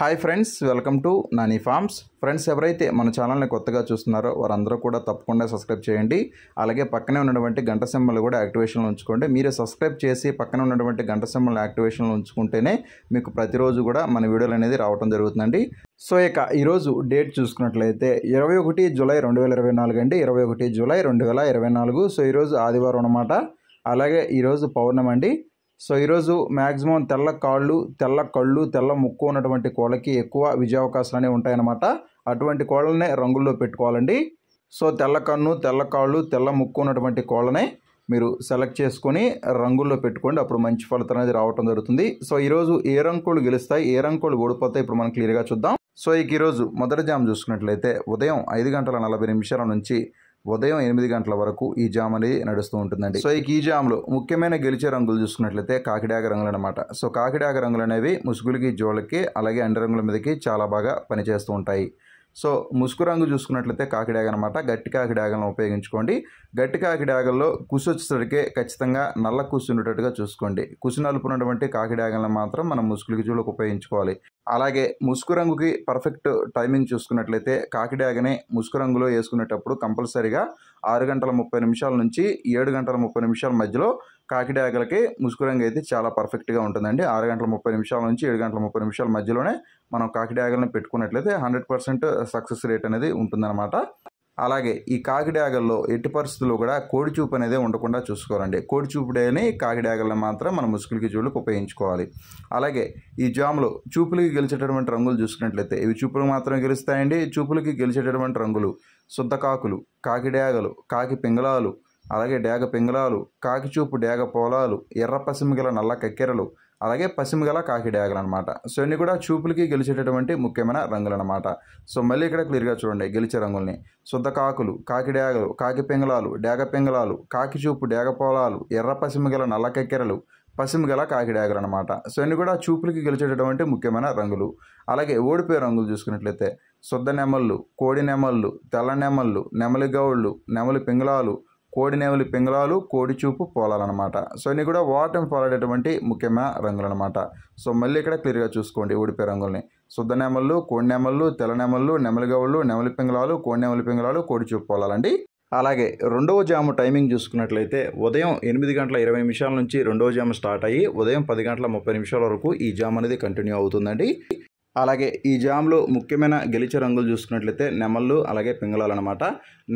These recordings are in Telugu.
hi friends welcome to Nani Farms friends ఎవరైతే మన ఛానల్ని కొత్తగా చూస్తున్నారో వారందరూ కూడా తప్పకుండా సబ్స్క్రైబ్ చేయండి అలాగే పక్కనే ఉన్నటువంటి గంట సింబల్ కూడా యాక్టివేషన్లో ఉంచుకోండి మీరు సబ్స్క్రైబ్ చేసి పక్కన ఉన్నటువంటి గంట సెమ్మలు యాక్టివేషన్లో ఉంచుకుంటేనే మీకు ప్రతిరోజు కూడా మన వీడియోలు అనేది రావడం జరుగుతుందండి సో ఇక ఈరోజు డేట్ చూసుకున్నట్లయితే ఇరవై ఒకటి జూలై రెండు వేల ఇరవై నాలుగు అండి ఇరవై ఒకటి జూలై రెండు వేల ఇరవై నాలుగు సో ఈరోజు ఆదివారం అనమాట అలాగే ఈరోజు పౌర్ణమి అండి సో ఈరోజు మ్యాక్సిమం తెల్ల కాళ్ళు తెల్ల కళ్ళు తెల్ల ముక్కు ఉన్నటువంటి కోళ్ళకి ఎక్కువ విజయావకాశాలు అనేవి ఉంటాయన్నమాట అటువంటి కోళ్ళనే రంగుల్లో పెట్టుకోవాలండి సో తెల్ల కన్ను తెల్ల కాళ్ళు తెల్ల ముక్కు ఉన్నటువంటి కోళ్ళనే మీరు సెలెక్ట్ చేసుకొని రంగుల్లో పెట్టుకోండి అప్పుడు మంచి ఫలితం అనేది రావటం జరుగుతుంది సో ఈరోజు ఏ రంగులు గెలుస్తాయి ఏ రంగులు ఓడిపోతాయి ఇప్పుడు మనం క్లియర్గా చూద్దాం సో ఈరోజు మొదటి జామ్ చూసుకున్నట్లయితే ఉదయం ఐదు గంటల నలభై నిమిషాల నుంచి ఉదయం ఎనిమిది గంటల వరకు ఈ జామ్ అనేది నడుస్తూ ఉంటుందండి సో ఈ జామ్ లో ముఖ్యమైన గెలిచే రంగులు చూసుకున్నట్లయితే కాకిడాక రంగులు అనమాట సో కాకిడాక రంగులు అనేవి ముసుగులకి జోళ్ళకి అలాగే అండరంగుల మీదకి చాలా బాగా పనిచేస్తూ ఉంటాయి సో ముసుగు రంగు చూసుకున్నట్లయితే కాకిడాగనమాట అనమాట గట్టి కాకిడాగలను ఉపయోగించుకోండి గట్టి కాకిడాగల్లో కుసు వచ్చేసరికి ఖచ్చితంగా నల్ల కుసు ఉండేటట్టుగా చూసుకోండి కుసు నలుపునటువంటి కాకిడాగలను మాత్రం మనం ముసుగులకి చూడకు ఉపయోగించుకోవాలి అలాగే ముసుగు రంగుకి పర్ఫెక్ట్ టైమింగ్ చూసుకున్నట్లయితే కాకిడాగని ముసుగు రంగులో వేసుకునేటప్పుడు కంపల్సరీగా ఆరు గంటల ముప్పై నిమిషాల నుంచి ఏడు గంటల ముప్పై నిమిషాల మధ్యలో కాకిడాకలకి ముసుగురంగు అయితే చాలా పర్ఫెక్ట్గా ఉంటుందండి ఆరు గంటల ముప్పై నిమిషాల నుంచి ఏడు గంటల ముప్పై నిమిషాల మధ్యలోనే మనం కాకిడాగలను పెట్టుకున్నట్లయితే హండ్రెడ్ పర్సెంట్ సక్సెస్ రేట్ అనేది ఉంటుందన్నమాట అలాగే ఈ కాకిడాగల్లో ఎట్టి పరిస్థితుల్లో కూడా కోడిచూపు అనేది ఉండకుండా చూసుకోవాలండి డేని కాకిడాగలను మాత్రం మన ముసుగులకి చూపులకు ఉపయోగించుకోవాలి అలాగే ఈ జాములు చూపులకి గెలిచేటటువంటి రంగులు చూసుకున్నట్లయితే ఇవి చూపులకు మాత్రమే గెలుస్తాయండి చూపులకి గెలిచేటటువంటి రంగులు శుద్ధకాకులు కాకిడాగలు కాకి పింగళాలు అలాగే డేగ పింగళాలు కాకిచూపు డేగ పోలాలు ఎర్ర పసిమి గల నల్ల కక్కెరలు అలాగే పసిమి గల కాకి డేగలు అనమాట సో ఇవన్నీ కూడా చూపులకి గెలిచేటటువంటి ముఖ్యమైన రంగులు అనమాట సో మళ్ళీ ఇక్కడ క్లియర్గా చూడండి గెలిచే రంగుల్ని శుద్ధ కాకులు కాకి డేగలు కాకి పింగళాలు డేగ పింగళాలు కాకిచూపు డేగ పోలాలు ఎర్ర పసిమి గల నల్ల కక్కెరలు పసిమి గల కాకిడాగలు అనమాట సో ఇవన్నీ కూడా చూపులకి గెలిచేటటువంటి ముఖ్యమైన రంగులు అలాగే ఓడిపోయే రంగులు చూసుకున్నట్లయితే శుద్ధ నెమళ్ళు కోడి నెమళ్ళు తెల్ల నెమళ్ళు నెమలి గౌళ్ళు నెమలి పింగళాలు కోడినేవులు పింగళాలు కోడిచూపు పోలాలన్నమాట సో ఇవి కూడా వాటం పోలాడేటువంటి ముఖ్యమైన రంగులు అనమాట సో మళ్ళీ ఇక్కడ క్లియర్గా చూసుకోండి ఊడిపే రంగుల్ని శుద్ధనేమళ్ళు కోడినేమళ్ళు తెల్లనేమళ్ళు నెమలిగవుళ్ళు నెమలి పింగళాలు కోడినేమలి పింగళాలు కోడిచూపు పోలాలండి అలాగే రెండవ జాము టైమింగ్ చూసుకున్నట్లయితే ఉదయం ఎనిమిది గంటల ఇరవై నిమిషాల నుంచి రెండవ జాము స్టార్ట్ అయ్యి ఉదయం పది గంటల ముప్పై నిమిషాల వరకు ఈ జామ్ అనేది కంటిన్యూ అవుతుందండి అలాగే ఈ జామ్లో ముఖ్యమైన గెలిచే రంగులు చూసుకున్నట్లయితే నెమళ్ళు అలాగే పింగళాలు అనమాట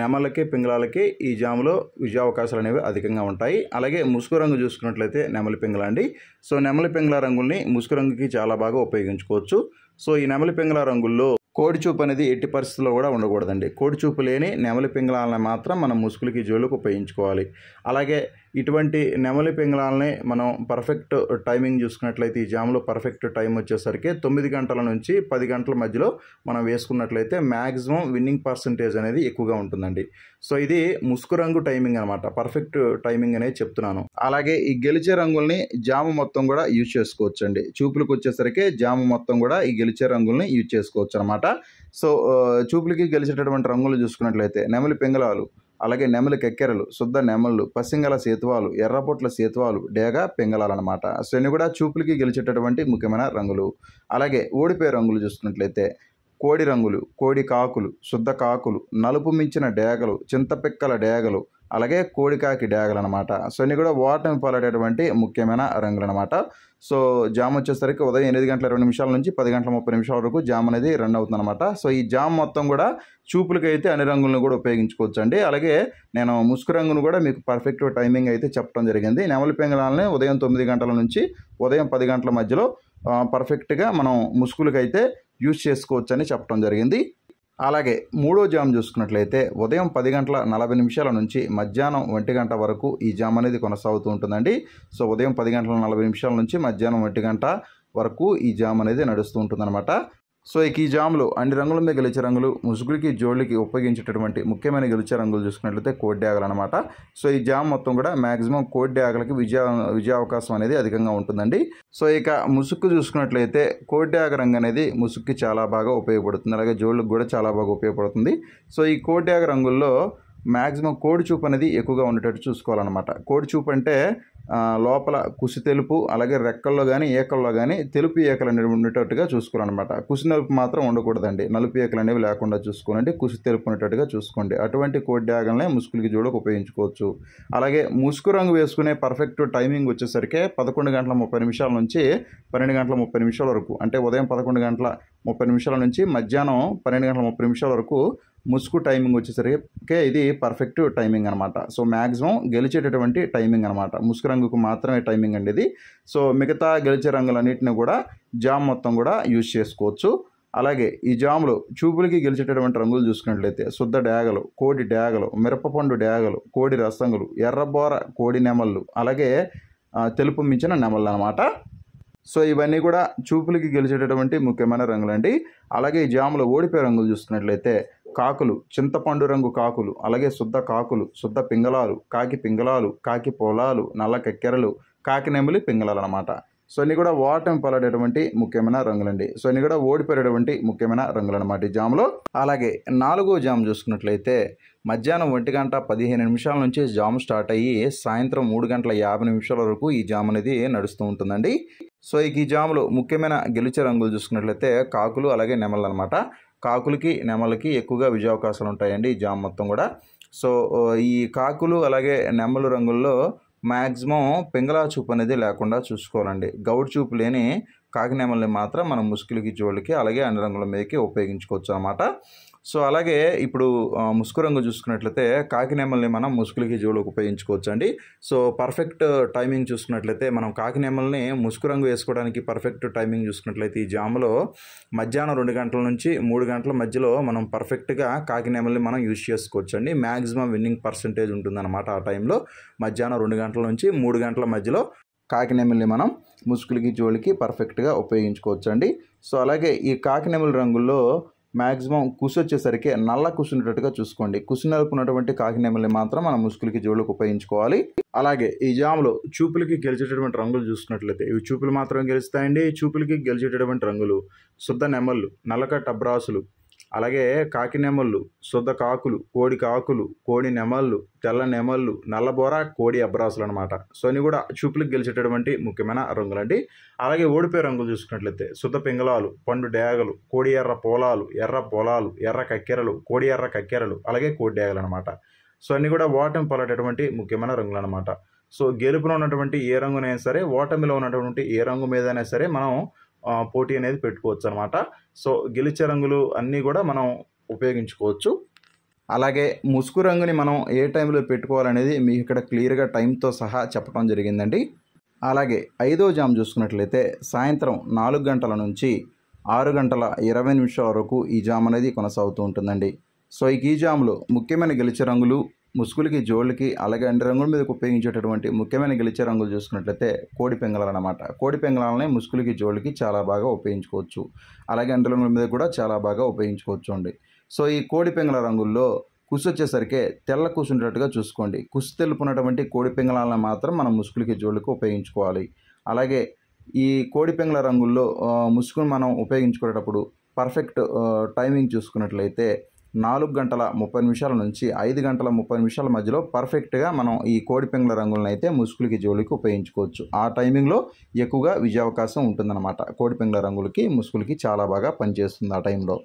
నెమళ్ళకి పింగళాలకి ఈ జామ్లో విజయావకాశాలు అనేవి అధికంగా ఉంటాయి అలాగే ముసుగు రంగు చూసుకున్నట్లయితే నెమలి పింగళ అండి సో నెమలి పింగళ రంగుల్ని ముసుగు రంగుకి చాలా బాగా ఉపయోగించుకోవచ్చు సో ఈ నెమలి పింగళ రంగుల్లో కోడి చూపు అనేది ఎట్టి పరిస్థితుల్లో కూడా ఉండకూడదండి కోడి చూపు లేని నెమలి పింగళాలను మాత్రం మనం ముసుగులకి జోలుకు ఉపయోగించుకోవాలి అలాగే ఇటువంటి నెమలి పింగళాలని మనం పర్ఫెక్ట్ టైమింగ్ చూసుకున్నట్లయితే ఈ జామ్లో పర్ఫెక్ట్ టైం వచ్చేసరికి తొమ్మిది గంటల నుంచి పది గంటల మధ్యలో మనం వేసుకున్నట్లయితే మ్యాక్సిమం విన్నింగ్ పర్సంటేజ్ అనేది ఎక్కువగా ఉంటుందండి సో ఇది ముసుగు రంగు టైమింగ్ అనమాట పర్ఫెక్ట్ టైమింగ్ అనేది చెప్తున్నాను అలాగే ఈ గెలిచే రంగుల్ని జామ మొత్తం కూడా యూజ్ చేసుకోవచ్చు అండి చూపులకు వచ్చేసరికి జామ మొత్తం కూడా ఈ గెలిచే రంగుల్ని యూజ్ చేసుకోవచ్చు అనమాట సో చూపులకి గెలిచేటటువంటి రంగులు చూసుకున్నట్లయితే నెమలి పింగళాలు అలాగే నెమలి కెక్కెరలు శుద్ధ నెమళ్ళు పసింగల సేతువాలు ఎర్రపొట్ల సేతువాలు డేగ పింగళాలు అనమాట సో కూడా చూపులకి గెలిచేటటువంటి ముఖ్యమైన రంగులు అలాగే ఓడిపోయే రంగులు చూసుకున్నట్లయితే కోడి రంగులు కోడి కాకులు శుద్ధ కాకులు నలుపు మించిన డేగలు చింతపిక్కల డేగలు అలాగే కోడికాకి డ్యాగులు అనమాట సో ఇన్ని కూడా వాటర్ని పాలేటటువంటి ముఖ్యమైన రంగులు అనమాట సో జామ్ వచ్చేసరికి ఉదయం ఎనిమిది గంటల రెండు నిమిషాల నుంచి పది గంటల ముప్పై నిమిషాల వరకు జామ్ అనేది రన్ అవుతుందన్నమాట సో ఈ జామ్ మొత్తం కూడా చూపులకి అయితే అన్ని రంగులను కూడా ఉపయోగించుకోవచ్చు అండి అలాగే నేను ముసుగు రంగును కూడా మీకు పర్ఫెక్ట్ టైమింగ్ అయితే చెప్పడం జరిగింది నెమలి పెంగళాలని ఉదయం తొమ్మిది గంటల నుంచి ఉదయం పది గంటల మధ్యలో పర్ఫెక్ట్గా మనం ముసుగులకైతే యూజ్ చేసుకోవచ్చని చెప్పడం జరిగింది అలాగే మూడో జామ్ చూసుకున్నట్లయితే ఉదయం పది గంటల నలభై నిమిషాల నుంచి మధ్యాహ్నం ఒంటి గంట వరకు ఈ జామ్ అనేది కొనసాగుతూ ఉంటుందండి సో ఉదయం పది గంటల నలభై నిమిషాల నుంచి మధ్యాహ్నం ఒంటి గంట వరకు ఈ జామ్ అనేది నడుస్తూ ఉంటుందన్నమాట సో ఈ జామ్లో అన్ని రంగుల మీద గెలిచే రంగులు ముసుగుడికి జోళ్ళకి ఉపయోగించేటటువంటి ముఖ్యమైన గెలిచే రంగులు చూసుకున్నట్లయితే ఆగలు అనమాట సో ఈ జామ్ మొత్తం కూడా మ్యాక్సిమం కోడ్యాగలకి విజయ విజయావకాశం అనేది అధికంగా ఉంటుందండి సో ఇక ముసుగు చూసుకున్నట్లయితే కోడ్యాగ రంగు అనేది ముసుగుకి చాలా బాగా ఉపయోగపడుతుంది అలాగే జోళ్ళకి కూడా చాలా బాగా ఉపయోగపడుతుంది సో ఈ కోడ్యాగ రంగుల్లో మ్యాక్సిమం కోడి చూపు అనేది ఎక్కువగా ఉండేటట్టు చూసుకోవాలన్నమాట కోడి చూపు అంటే లోపల కుసి తెలుపు అలాగే రెక్కల్లో కానీ ఏకల్లో కానీ తెలుపు ఏకలు అనేవి ఉండేటట్టుగా చూసుకోవాలన్నమాట కుసి నలుపు మాత్రం ఉండకూడదండి నలుపు ఏకలు అనేవి లేకుండా చూసుకోనండి కుసి తెలుపు ఉండేటట్టుగా చూసుకోండి అటువంటి కోడి డ్యాగల్నే ముసుగులకి జోడకు ఉపయోగించుకోవచ్చు అలాగే ముసుగు రంగు వేసుకునే పర్ఫెక్ట్ టైమింగ్ వచ్చేసరికి పదకొండు గంటల ముప్పై నిమిషాల నుంచి పన్నెండు గంటల ముప్పై నిమిషాల వరకు అంటే ఉదయం పదకొండు గంటల ముప్పై నిమిషాల నుంచి మధ్యాహ్నం పన్నెండు గంటల ముప్పై నిమిషాల వరకు ముసుగు టైమింగ్ వచ్చేసరికి ఇది పర్ఫెక్ట్ టైమింగ్ అనమాట సో మ్యాక్సిమం గెలిచేటటువంటి టైమింగ్ అనమాట ముసుగు రంగుకు మాత్రమే టైమింగ్ అండి ఇది సో మిగతా గెలిచే రంగులన్నింటినీ కూడా జామ్ మొత్తం కూడా యూజ్ చేసుకోవచ్చు అలాగే ఈ జాములు చూపులకి గెలిచేటటువంటి రంగులు చూసుకున్నట్లయితే శుద్ధ డ్యాగలు కోడి డ్యాగలు మిరపపండు డ్యాగలు కోడి రసంగులు ఎర్రబోర కోడి నెమళ్ళు అలాగే తెలుపు మించిన నెమళ్ళు అనమాట సో ఇవన్నీ కూడా చూపులకి గెలిచేటటువంటి ముఖ్యమైన రంగులండి అలాగే ఈ జాములో ఓడిపోయే రంగులు చూసుకున్నట్లయితే కాకులు చింతపండు రంగు కాకులు అలాగే శుద్ధ కాకులు శుద్ధ పింగళాలు కాకి పింగళాలు కాకి పొలాలు నల్ల కెక్కెరలు కాకి నెమలి పింగళాలు అనమాట సో ఇన్ని కూడా ఓటమి పాలడేటువంటి ముఖ్యమైన రంగులండి సో ఇన్ని కూడా ఓడిపోయేటువంటి ముఖ్యమైన రంగులు అనమాట ఈ జాములో అలాగే నాలుగో జామ్ చూసుకున్నట్లయితే మధ్యాహ్నం ఒంటి గంట పదిహేను నిమిషాల నుంచి జాము స్టార్ట్ అయ్యి సాయంత్రం మూడు గంటల యాభై నిమిషాల వరకు ఈ జామ్ అనేది నడుస్తూ ఉంటుందండి సో ఈ జాములు ముఖ్యమైన గెలిచే రంగులు చూసుకున్నట్లయితే కాకులు అలాగే నెమలు అనమాట కాకులకి నెమలకి ఎక్కువగా విజయావకాశాలు ఉంటాయండి ఈ జామ్ మొత్తం కూడా సో ఈ కాకులు అలాగే నెమలు రంగుల్లో మ్యాక్సిమం పింగళా చూపు అనేది లేకుండా చూసుకోవాలండి గౌడ్ చూపు లేని కాకి నెమల్ని మాత్రం మనం ముసుకులకి జోళ్ళకి అలాగే అన్ని రంగుల మీదకి ఉపయోగించుకోవచ్చు అనమాట సో అలాగే ఇప్పుడు ముసుగు రంగు చూసుకున్నట్లయితే కాకినేమల్ని మనం ముసుగులకి జీవులకు ఉపయోగించుకోవచ్చు అండి సో పర్ఫెక్ట్ టైమింగ్ చూసుకున్నట్లయితే మనం కాకినేమల్ని ముసుగు రంగు వేసుకోవడానికి పర్ఫెక్ట్ టైమింగ్ చూసుకున్నట్లయితే ఈ జాములో మధ్యాహ్నం రెండు గంటల నుంచి మూడు గంటల మధ్యలో మనం పర్ఫెక్ట్గా కాకినేమల్ని మనం యూజ్ చేసుకోవచ్చు అండి మ్యాక్సిమం విన్నింగ్ పర్సంటేజ్ ఉంటుందన్నమాట ఆ టైంలో మధ్యాహ్నం రెండు గంటల నుంచి మూడు గంటల మధ్యలో కాకినేమల్ని మనం ముసుగులకి జోలికి పర్ఫెక్ట్గా ఉపయోగించుకోవచ్చు అండి సో అలాగే ఈ కాకినేమల రంగుల్లో మ్యాక్సిమం కుసి వచ్చేసరికి నల్ల కుసునేటట్టుగా చూసుకోండి కాకి కాకినేమల్ని మాత్రం మన ముసుగులకి జోడుకు ఉపయోగించుకోవాలి అలాగే ఈ జాములో చూపులకి గెలిచేటటువంటి రంగులు చూసుకున్నట్లయితే ఇవి చూపులు మాత్రం గెలుస్తాయండి చూపులకి గెలిచేటటువంటి రంగులు శుద్ధ నెమళ్ళు నల్లక టబ్రాసులు అలాగే కాకి నెమళ్ళు శుద్ధ కాకులు కోడి కాకులు కోడి నెమళ్ళు తెల్ల నెమళ్ళు నల్లబోర కోడి అబ్రాసులు అనమాట సో అని కూడా చూపులకు గెలిచేటటువంటి ముఖ్యమైన రంగులండి అలాగే ఓడిపోయే రంగులు చూసుకున్నట్లయితే శుద్ధ పింగళాలు పండు డేగలు కోడి ఎర్ర పొలాలు ఎర్ర పొలాలు ఎర్ర కక్కెరలు కోడి ఎర్ర కక్కెరలు అలాగే కోడి డేగలు అనమాట సో అన్నీ కూడా ఓటమి పలటటువంటి ముఖ్యమైన రంగులు అనమాట సో గెలుపులో ఉన్నటువంటి ఏ రంగునైనా సరే ఓటమిలో ఉన్నటువంటి ఏ రంగు మీదైనా సరే మనం పోటీ అనేది పెట్టుకోవచ్చు అనమాట సో గెలిచే రంగులు అన్నీ కూడా మనం ఉపయోగించుకోవచ్చు అలాగే ముసుగు రంగుని మనం ఏ టైంలో పెట్టుకోవాలనేది మీకు ఇక్కడ క్లియర్గా టైంతో సహా చెప్పడం జరిగిందండి అలాగే ఐదో జామ్ చూసుకున్నట్లయితే సాయంత్రం నాలుగు గంటల నుంచి ఆరు గంటల ఇరవై నిమిషాల వరకు ఈ జామ్ అనేది కొనసాగుతూ ఉంటుందండి సో ఈ జామ్లో ముఖ్యమైన గెలిచే రంగులు ముసుగులకి జోళ్ళకి అలాగే అన్ని రంగుల మీద ఉపయోగించేటటువంటి ముఖ్యమైన గెలిచే రంగులు చూసుకున్నట్లయితే కోడి పెంగళాలు అనమాట కోడి పెంగళాలని ముసుగులకి జోళ్ళకి చాలా బాగా ఉపయోగించుకోవచ్చు అలాగే అన్ని రంగుల మీద కూడా చాలా బాగా ఉపయోగించుకోవచ్చు అండి సో ఈ కోడి పెంగళ రంగుల్లో కుసు వచ్చేసరికి తెల్ల కుసు ఉండేటట్టుగా చూసుకోండి కుసు తెలుపునటువంటి కోడి పెంగళాలను మాత్రం మనం ముసుగులకి జోళ్ళకి ఉపయోగించుకోవాలి అలాగే ఈ కోడి పెంగళ రంగుల్లో ముసుగును మనం ఉపయోగించుకునేటప్పుడు పర్ఫెక్ట్ టైమింగ్ చూసుకున్నట్లయితే నాలుగు గంటల ముప్పై నిమిషాల నుంచి ఐదు గంటల ముప్పై నిమిషాల మధ్యలో పర్ఫెక్ట్గా మనం ఈ పెంగుల రంగులను అయితే ముసుగులకి జోలికి ఉపయోగించుకోవచ్చు ఆ టైమింగ్లో ఎక్కువగా విజయావకాశం ఉంటుందన్నమాట పెంగుల రంగులకి ముసుగులకి చాలా బాగా పనిచేస్తుంది ఆ టైంలో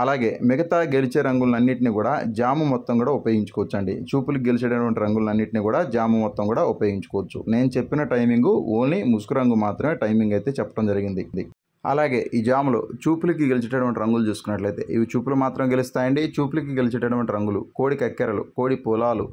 అలాగే మిగతా గెలిచే రంగులన్నింటినీ కూడా జాము మొత్తం కూడా ఉపయోగించుకోవచ్చు అండి చూపులకు గెలిచేటటువంటి రంగులన్నింటినీ కూడా జాము మొత్తం కూడా ఉపయోగించుకోవచ్చు నేను చెప్పిన టైమింగ్ ఓన్లీ ముసుగు రంగు మాత్రమే టైమింగ్ అయితే చెప్పడం జరిగింది అలాగే ఈ జాములు చూపులకి గెలిచేటటువంటి రంగులు చూసుకున్నట్లయితే ఇవి చూపులు మాత్రం గెలుస్తాయండి చూపులకి గెలిచేటటువంటి రంగులు కోడి కక్కెరలు కోడి పొలాలు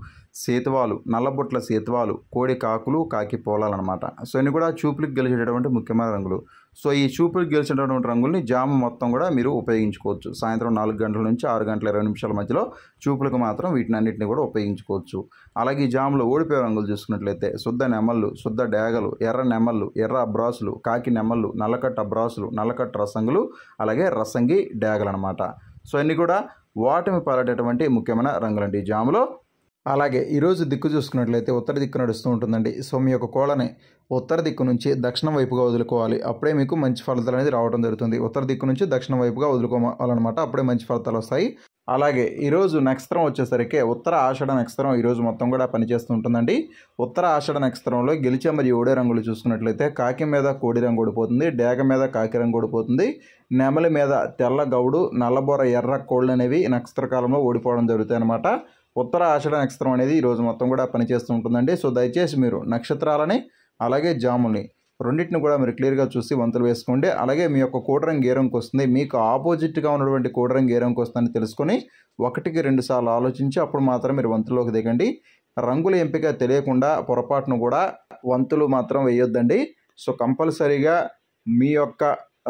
సేతువాలు నల్లబొట్ల సేతువాలు కోడి కాకులు కాకి పోలాలన్నమాట సో ఇవి కూడా చూపులకు గెలిచేటటువంటి ముఖ్యమైన రంగులు సో ఈ చూపులకు గెలిచినటువంటి రంగుల్ని జాము మొత్తం కూడా మీరు ఉపయోగించుకోవచ్చు సాయంత్రం నాలుగు గంటల నుంచి ఆరు గంటల ఇరవై నిమిషాల మధ్యలో చూపులకు మాత్రం వీటిని అన్నింటినీ కూడా ఉపయోగించుకోవచ్చు అలాగే ఈ జాములో ఓడిపోయే రంగులు చూసుకున్నట్లయితే శుద్ధ నెమళ్ళు శుద్ధ డేగలు ఎర్ర నెమళ్ళు ఎర్ర అబ్రాసులు కాకి నెమళ్ళు నల్లకట్ట అబ్రాసులు నల్లకట్ట రసంగులు అలాగే రసంగి డేగలు అనమాట సో అన్నీ కూడా వాటమి పాలేటటువంటి ముఖ్యమైన రంగులండి జాములో అలాగే ఈరోజు దిక్కు చూసుకున్నట్లయితే ఉత్తర దిక్కు నడుస్తూ ఉంటుందండి సో మీ యొక్క కోళ్ళని ఉత్తర దిక్కు నుంచి దక్షిణం వైపుగా వదులుకోవాలి అప్పుడే మీకు మంచి ఫలితాలు అనేది రావడం జరుగుతుంది ఉత్తర దిక్కు నుంచి దక్షిణం వైపుగా వదులుకోవాలన్నమాట అప్పుడే మంచి ఫలితాలు వస్తాయి అలాగే ఈరోజు నక్షత్రం వచ్చేసరికి ఉత్తర ఆషాఢ నక్షత్రం ఈరోజు మొత్తం కూడా పనిచేస్తూ ఉంటుందండి ఉత్తర ఆషాఢ నక్షత్రంలో గెలిచే మరియు ఓడే రంగులు చూసుకున్నట్లయితే కాకి మీద కోడి రంగు ఓడిపోతుంది డేగ మీద కాకి రంగు ఓడిపోతుంది నెమలి మీద తెల్ల గౌడు నల్లబోర ఎర్ర కోళ్ళు అనేవి నక్షత్ర కాలంలో ఓడిపోవడం జరుగుతాయి అన్నమాట ఉత్తర ఆషాఢ నక్షత్రం అనేది ఈరోజు మొత్తం కూడా పనిచేస్తూ ఉంటుందండి సో దయచేసి మీరు నక్షత్రాలని అలాగే జాముల్ని రెండింటిని కూడా మీరు క్లియర్గా చూసి వంతులు వేసుకోండి అలాగే మీ యొక్క కూడరంగు ఏ వస్తుంది మీకు ఆపోజిట్గా ఉన్నటువంటి కూడరంగు ఏ వస్తుందని తెలుసుకొని ఒకటికి రెండు సార్లు ఆలోచించి అప్పుడు మాత్రం మీరు వంతుల్లోకి దిగండి రంగుల ఎంపిక తెలియకుండా పొరపాటును కూడా వంతులు మాత్రం వేయొద్దండి సో కంపల్సరీగా మీ యొక్క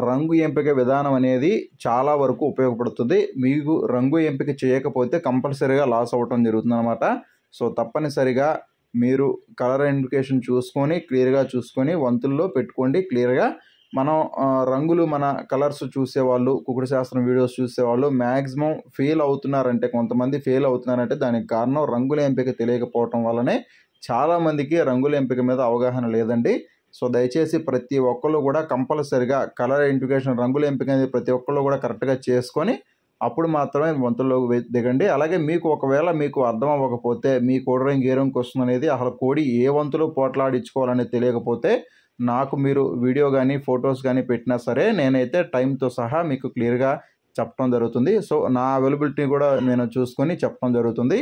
రంగు ఎంపిక విధానం అనేది చాలా వరకు ఉపయోగపడుతుంది మీకు రంగు ఎంపిక చేయకపోతే కంపల్సరీగా లాస్ అవ్వటం జరుగుతుంది అనమాట సో తప్పనిసరిగా మీరు కలర్ ఇండికేషన్ చూసుకొని క్లియర్గా చూసుకొని వంతుల్లో పెట్టుకోండి క్లియర్గా మనం రంగులు మన కలర్స్ చూసేవాళ్ళు కుకుడు శాస్త్రం వీడియోస్ చూసేవాళ్ళు మ్యాక్సిమం ఫెయిల్ అవుతున్నారంటే కొంతమంది ఫెయిల్ అవుతున్నారంటే దానికి కారణం రంగుల ఎంపిక తెలియకపోవటం వల్లనే చాలామందికి రంగుల ఎంపిక మీద అవగాహన లేదండి సో దయచేసి ప్రతి ఒక్కళ్ళు కూడా కంపల్సరిగా కలర్ ఐడెంటిఫికేషన్ రంగుల ఎంపిక అనేది ప్రతి ఒక్కళ్ళు కూడా కరెక్ట్గా చేసుకొని అప్పుడు మాత్రమే వంతుల్లోకి దిగండి అలాగే మీకు ఒకవేళ మీకు అర్థం అవ్వకపోతే మీ కోడి ఏ రంగు వస్తుంది అనేది అసలు కోడి ఏ వంతులు పోట్లాడించుకోవాలని తెలియకపోతే నాకు మీరు వీడియో కానీ ఫొటోస్ కానీ పెట్టినా సరే నేనైతే టైంతో సహా మీకు క్లియర్గా చెప్పడం జరుగుతుంది సో నా అవైలబిలిటీ కూడా నేను చూసుకొని చెప్పడం జరుగుతుంది